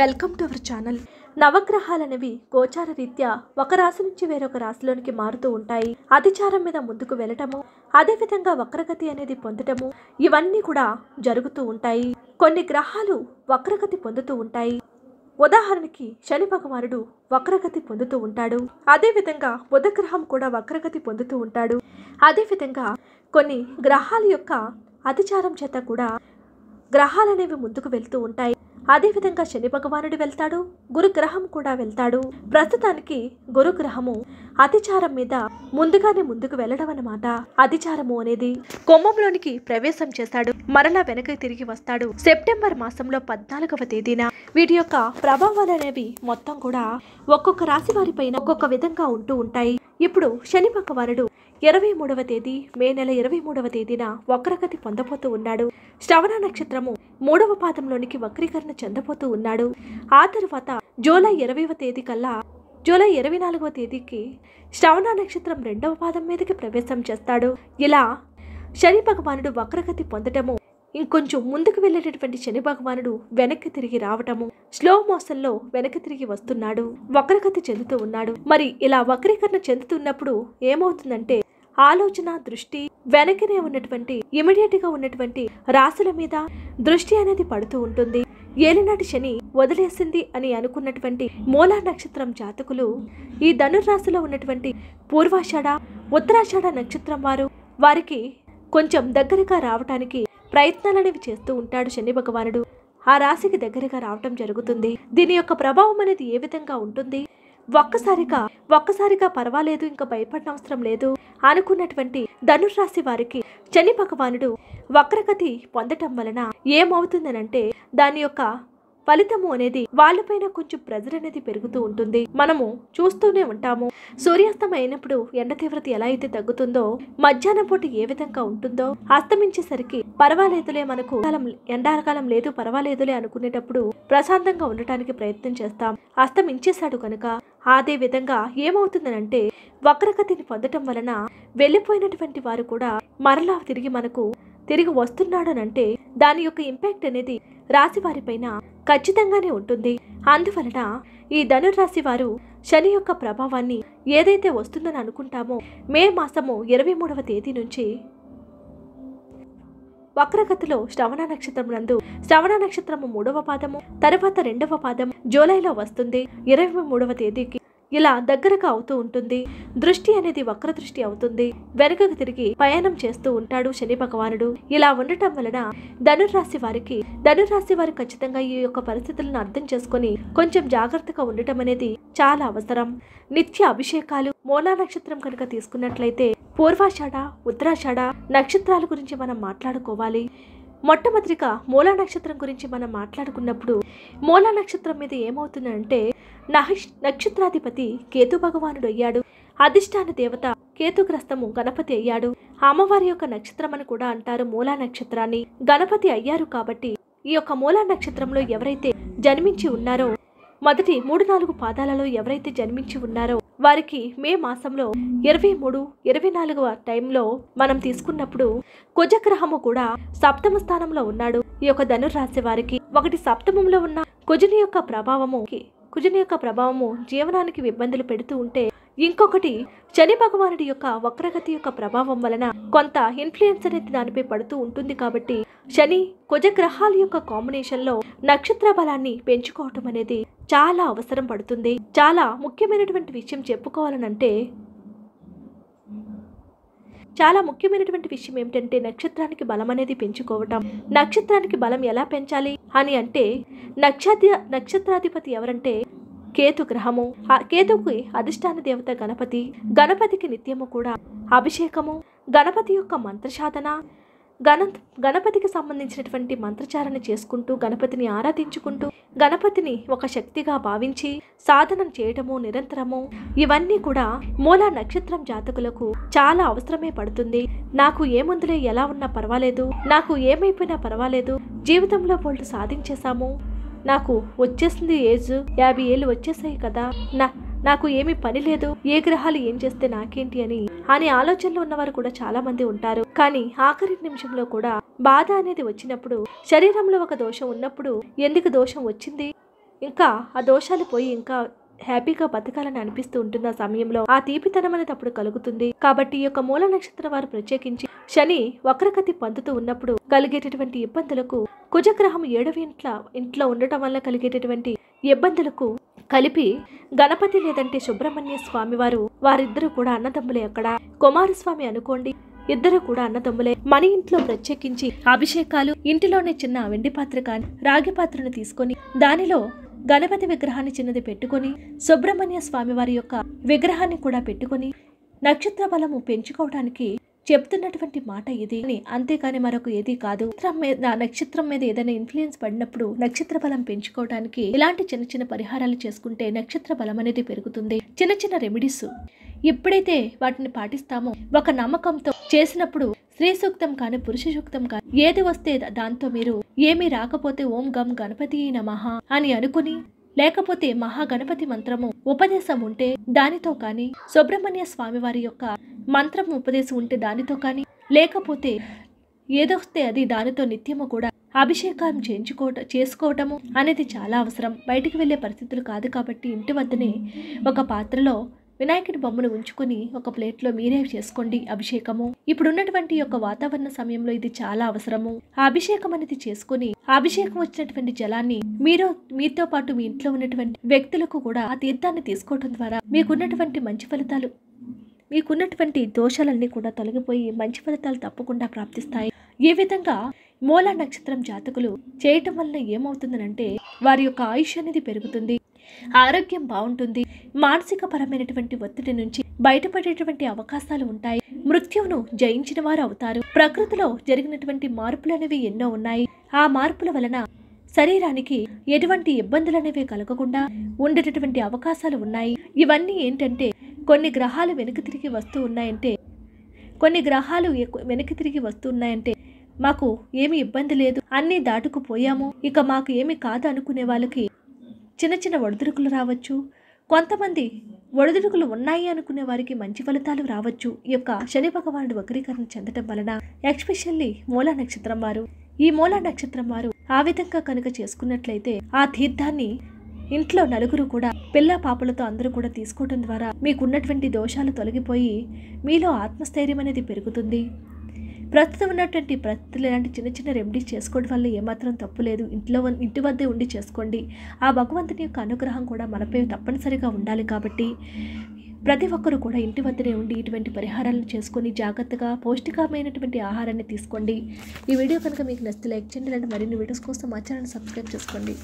welcome to our channel అనేవి గోచార రీత్యా ఒక రాశి నుంచి వేరొక రాశిలోనికి మారుతూ ఉంటాయి అతిచారం మీద ముందుకు వెళ్ళటము అదేవిధంగా వక్రగతి అనేది పొందటము ఇవన్నీ కూడా జరుగుతూ ఉంటాయి కొన్ని గ్రహాలు వక్రగతి పొందుతూ ఉంటాయి ఉదాహరణకి శని భగవానుడు వక్రగతి పొందుతూ ఉంటాడు అదేవిధంగా బుధగ్రహం కూడా వక్రగతి పొందుతూ ఉంటాడు అదేవిధంగా కొన్ని గ్రహాల యొక్క అతిచారం చేత కూడా గ్రహాలనేవి ముందుకు వెళ్తూ ఉంటాయి అదేవిధంగా శని భగవానుడు వెళ్తాడు గురుగ్రహం కూడా వెళ్తాడు ప్రస్తుతానికి గురుగ్రహము అతిచారం మీద ముందుగానే ముందుకు వెళ్ళడం అన్నమాట అతిచారము అనేది కుంభంలోనికి ప్రవేశం చేస్తాడు మరలా వెనక్కి తిరిగి వస్తాడు సెప్టెంబర్ మాసంలో పద్నాలుగవ తేదీన వీటి యొక్క ప్రభావాలు అనేవి మొత్తం కూడా ఒక్కొక్క రాశి వారిపైన ఒక్కొక్క విధంగా ఉంటూ ఉంటాయి ఇప్పుడు శని భగవానుడు ఇరవై మూడవ తేదీ మే నెల ఇరవై మూడవ తేదీన వక్రగతి పొందబోతూ ఉన్నాడు శ్రవణ నక్షత్రము మూడవ పాదంలోనికి వక్రీకరణ చెందబోతూ ఉన్నాడు ఆ తర్వాత జూలై ఇరవైవ తేదీ కల్లా జూలై ఇరవై నాలుగవ తేదీకి శ్రవణ నక్షత్రం రెండవ పాదం మీదకి ప్రవేశం చేస్తాడు ఇలా శని భగవానుడు వక్రగతి పొందటము ఇంకొంచెం ముందుకు వెళ్ళేటటువంటి శని భగవానుడు వెనక్కి తిరిగి రావటము స్లో మోషన్లో వెనక్కి తిరిగి వస్తున్నాడు వక్రగతి చెందుతూ ఉన్నాడు మరి ఇలా వక్రీకరణ చెందుతున్నప్పుడు ఏమవుతుందంటే ఆలోచన దృష్టి వెనకనే ఉన్నటువంటి ఇమీడియట్ గా ఉన్నటువంటి రాశుల మీద దృష్టి అనేది పడుతూ ఉంటుంది ఏలినాటి శని వదిలేసింది అని అనుకున్నటువంటి మూలా నక్షత్రం జాతకులు ఈ ధనుర్రాశిలో ఉన్నటువంటి పూర్వాషాఢ ఉత్తరాషాఢ నక్షత్రం వారు వారికి కొంచెం దగ్గరగా రావటానికి ప్రయత్నాలనేవి చేస్తూ ఉంటాడు శని భగవానుడు ఆ రాశికి దగ్గరగా రావటం జరుగుతుంది దీని యొక్క ప్రభావం అనేది ఏ విధంగా ఉంటుంది ఒక్కసారిగా ఒక్కసారిగా పర్వాలేదు ఇంకా భయపడనవసరం లేదు అనుకున్నటువంటి ధనుర్రాశి వారికి శని భగవానుడు వక్రగతి పొందటం వలన ఏమవుతుందనంటే దాని యొక్క ఫలితము అనేది వాళ్ళపైన కొంచెం ప్రెజర్ అనేది పెరుగుతూ ఉంటుంది మనము చూస్తూనే ఉంటాము సూర్యాస్తం అయినప్పుడు ఎండ తీవ్రత ఎలా అయితే తగ్గుతుందో మధ్యాహ్నం పూట ఏ విధంగా ఉంటుందో అస్తమించేసరికి పర్వాలేదులే మనకు కాలం ఎండాకాలం లేదు పర్వాలేదులే అనుకునేటప్పుడు ప్రశాంతంగా ఉండటానికి ప్రయత్నం చేస్తాం అస్తమించేశాడు కనుక అదేవిధంగా ఏమవుతుందనంటే వక్రగతిని పొందటం వలన వెళ్ళిపోయినటువంటి వారు కూడా మరలా తిరిగి మనకు తిరిగి వస్తున్నాడనంటే దాని యొక్క ఇంపాక్ట్ అనేది రాశి వారిపైన ఖచ్చితంగానే ఉంటుంది అందువలన ఈ ధనుర్రాశి వారు శని యొక్క ప్రభావాన్ని ఏదైతే వస్తుందని అనుకుంటామో మే మాసము ఇరవై మూడవ తేదీ నుంచి వక్రగతిలో శ్రవణ నక్షత్రం నందు శ్రవణ నక్షత్రము మూడవ పాదము తర్వాత రెండవ పాదం జూలైలో వస్తుంది ఇరవై మూడవ తేదీకి ఇలా దగ్గరగా అవుతూ ఉంటుంది దృష్టి అనేది వక్ర దృష్టి అవుతుంది వెనుకకు తిరిగి ప్రయాణం చేస్తూ ఉంటాడు శని భగవానుడు ఇలా ఉండటం వలన ధనుర్రాశి వారికి ధనుర్రాశి వారు ఖచ్చితంగా ఈ యొక్క పరిస్థితులను అర్థం చేసుకుని కొంచెం జాగ్రత్తగా ఉండటం అనేది చాలా అవసరం నిత్య అభిషేకాలు మూలా నక్షత్రం కనుక తీసుకున్నట్లయితే పూర్వాషాఢ ఉత్తరాషాఢ నక్షత్రాల గురించి మనం మాట్లాడుకోవాలి మొట్టమొదటిగా మూలా నక్షత్రం గురించి మనం మాట్లాడుకున్నప్పుడు మూలా నక్షత్రం మీద ఏమవుతుందంటే నహిష్ నక్షత్రాధిపతి కేతు భగవానుడు అయ్యాడు అధిష్టాన దేవత కేతుగ్రస్తము గణపతి అయ్యాడు అమ్మవారి యొక్క నక్షత్రమని కూడా అంటారు మూలా నక్షత్రాన్ని గణపతి అయ్యారు కాబట్టి ఈ యొక్క మూలా నక్షత్రంలో ఎవరైతే జన్మించి ఉన్నారో మొదటి మూడు నాలుగు పాదాలలో ఎవరైతే జన్మించి ఉన్నారో వారికి మే మాసంలో ఇరవై మూడు ఇరవై నాలుగవ టైంలో మనం తీసుకున్నప్పుడు కుజగ్రహము కూడా సప్తమ స్థానంలో ఉన్నాడు ఈ యొక్క ధనురాశి వారికి ఒకటి సప్తమంలో ఉన్న కుజుని యొక్క ప్రభావము కుజుని యొక్క ప్రభావము జీవనానికి ఇబ్బందులు పెడుతూ ఉంటే ఇంకొకటి శని భగవానుడి యొక్క వక్రగతి యొక్క ప్రభావం వలన కొంత ఇన్ఫ్లుయెన్స్ అనేది దానిపై పడుతూ ఉంటుంది కాబట్టి శని కుజగ్రహాల యొక్క కాంబినేషన్లో నక్షత్ర బలాన్ని పెంచుకోవటం అనేది చాలా అవసరం పడుతుంది చాలా ముఖ్యమైనటువంటి విషయం చెప్పుకోవాలనంటే చాలా ముఖ్యమైనటువంటి విషయం ఏమిటంటే నక్షత్రానికి బలం అనేది పెంచుకోవటం నక్షత్రానికి బలం ఎలా పెంచాలి అని అంటే నక్షత్ర నక్షత్రాధిపతి ఎవరంటే కేతు గ్రహము ఆ కేతుకి అధిష్టాన దేవత గణపతి గణపతికి నిత్యము కూడా అభిషేకము గణపతి యొక్క మంత్రసాధన గణ గణపతికి సంబంధించినటువంటి మంత్రచారణ చేసుకుంటూ గణపతిని ఆరాధించుకుంటూ గణపతిని ఒక శక్తిగా భావించి సాధనం చేయడము నిరంతరము ఇవన్నీ కూడా మూల నక్షత్రం జాతకులకు చాలా అవసరమే పడుతుంది నాకు ఏ ముందులే ఎలా ఉన్నా పర్వాలేదు నాకు ఏమైపోయినా పర్వాలేదు జీవితంలో పోల్టు సాధించేశాము నాకు వచ్చేసింది ఏజ్ యాభై ఏళ్ళు వచ్చేసాయి కదా నా నాకు ఏమీ పని లేదు ఏ గ్రహాలు ఏం చేస్తే నాకేంటి అని అనే ఆలోచనలో ఉన్నవారు కూడా చాలా మంది ఉంటారు కానీ ఆఖరి నిమిషంలో కూడా బాధ అనేది వచ్చినప్పుడు శరీరంలో ఒక దోషం ఉన్నప్పుడు ఎందుకు దోషం వచ్చింది ఇంకా ఆ దోషాలు పోయి ఇంకా హ్యాపీగా బతకాలని అనిపిస్తూ ఉంటుంది ఆ సమయంలో ఆ తీపితనం అనేది అప్పుడు కలుగుతుంది కాబట్టి ఈ యొక్క మూల నక్షత్రం వారు ప్రత్యేకించి శని వక్రగతి పొందుతూ ఉన్నప్పుడు కలిగేటటువంటి ఇబ్బందులకు కుజగ్రహం ఏడవ ఇంట్ల ఇంట్లో ఉండటం వల్ల కలిగేటటువంటి ఇబ్బందులకు కలిపి గణపతి లేదంటే సుబ్రహ్మణ్య స్వామివారు వారిద్దరూ కూడా అన్నదమ్ములే అక్కడ కుమారస్వామి అనుకోండి ఇద్దరు కూడా అన్నదమ్ములే మన ఇంట్లో ప్రత్యేకించి అభిషేకాలు ఇంటిలోనే చిన్న వెండి పాత్ర కాని రాగి పాత్రను తీసుకొని దానిలో గణపతి విగ్రహాన్ని చిన్నది పెట్టుకొని సుబ్రహ్మణ్య స్వామి వారి యొక్క విగ్రహాన్ని కూడా పెట్టుకొని నక్షత్ర బలము పెంచుకోవడానికి చెప్తున్నటువంటి మాట ఇది అంతేకాని మరొక ఏది కాదు నక్షత్రం మీద నక్షత్రం మీద ఏదైనా ఇన్ఫ్లుయెన్స్ పడినప్పుడు నక్షత్ర బలం పెంచుకోవడానికి ఇలాంటి చిన్న చిన్న పరిహారాలు చేసుకుంటే నక్షత్ర బలం అనేది పెరుగుతుంది చిన్న చిన్న రెమెడీస్ ఎప్పుడైతే వాటిని పాటిస్తామో ఒక నమ్మకంతో చేసినప్పుడు స్త్రీ సూక్తం కానీ పురుష సూక్తం కానీ ఏది వస్తే దాంతో మీరు ఏమి రాకపోతే ఓం గం గణపతి నమహ అని అనుకుని లేకపోతే మహాగణపతి మంత్రము ఉపదేశం ఉంటే దానితో కానీ సుబ్రహ్మణ్య స్వామి వారి యొక్క మంత్రం ఉపదేశం ఉంటే దానితో కానీ లేకపోతే ఏదొస్తే అది దానితో నిత్యము కూడా అభిషేకం చేయించుకోవటం చేసుకోవటము అనేది చాలా అవసరం బయటికి వెళ్ళే పరిస్థితులు కాదు కాబట్టి ఇంటి వద్దనే ఒక పాత్రలో వినాయకుడి బొమ్మను ఉంచుకుని ఒక ప్లేట్లో మీరే చేసుకోండి అభిషేకము ఇప్పుడున్నటువంటి యొక్క వాతావరణ సమయంలో ఇది చాలా అవసరము ఆ అభిషేకం అనేది చేసుకుని అభిషేకం వచ్చినటువంటి జలాన్ని మీరు మీతో పాటు మీ ఇంట్లో ఉన్నటువంటి వ్యక్తులకు కూడా ఆ తీర్థాన్ని తీసుకోవటం ద్వారా మీకున్నటువంటి మంచి ఫలితాలు మీకున్నటువంటి దోషాలన్నీ కూడా తొలగిపోయి మంచి ఫలితాలు తప్పకుండా ప్రాప్తిస్తాయి ఏ విధంగా మూల నక్షత్రం జాతకులు చేయటం వల్ల ఏమవుతుందనంటే వారి యొక్క ఆయుష్ అనేది పెరుగుతుంది ఆరోగ్యం బాగుంటుంది మానసిక పరమైనటువంటి ఒత్తిడి నుంచి బయటపడేటువంటి అవకాశాలు ఉంటాయి మృత్యువును జయించిన వారు అవుతారు ప్రకృతిలో జరిగినటువంటి మార్పులు అనేవి ఎన్నో ఉన్నాయి ఆ మార్పుల వలన శరీరానికి ఎటువంటి ఇబ్బందులు అనేవి కలగకుండా ఉండేటటువంటి అవకాశాలు ఉన్నాయి ఇవన్నీ ఏంటంటే కొన్ని గ్రహాలు వెనక్కి తిరిగి వస్తూ ఉన్నాయంటే కొన్ని గ్రహాలు వెనక్కి తిరిగి వస్తున్నాయంటే మాకు ఏమి ఇబ్బంది లేదు అన్నీ దాటుకుపోయాము ఇక మాకు ఏమి కాదు అనుకునే వాళ్ళకి చిన్న చిన్న ఒడిదుడుకులు రావచ్చు కొంతమంది ఒడిదుడుకులు ఉన్నాయి అనుకునే వారికి మంచి ఫలితాలు రావచ్చు ఈ యొక్క శని భగవానుడు వక్రీకరణ చెందటం వలన ఎక్స్పెషల్లీ మూల నక్షత్రం వారు ఈ మూల నక్షత్రం వారు ఆ విధంగా కనుక చేసుకున్నట్లయితే ఆ తీర్థాన్ని ఇంట్లో నలుగురు కూడా పిల్ల పాపలతో అందరూ కూడా తీసుకోవటం ద్వారా మీకున్నటువంటి దోషాలు తొలగిపోయి మీలో ఆత్మస్థైర్యం అనేది పెరుగుతుంది ప్రస్తుతం ఉన్నటువంటి ప్రస్తుతం ఇలాంటి చిన్న చిన్న రెమెడీస్ చేసుకోవడం వల్ల ఏమాత్రం తప్పు లేదు ఇంట్లో ఇంటి వద్దే ఉండి చేసుకోండి ఆ భగవంతుని యొక్క అనుగ్రహం కూడా మనపై తప్పనిసరిగా ఉండాలి కాబట్టి ప్రతి ఒక్కరూ కూడా ఇంటి వద్దనే ఉండి ఇటువంటి పరిహారాలను చేసుకొని జాగ్రత్తగా పౌష్టికమైనటువంటి ఆహారాన్ని తీసుకోండి ఈ వీడియో కనుక మీకు నచ్చితే లైక్ చేయండి అలాంటి మరిన్ని వీడియోస్ కోసం మా ఛానల్ సబ్స్క్రైబ్ చేసుకోండి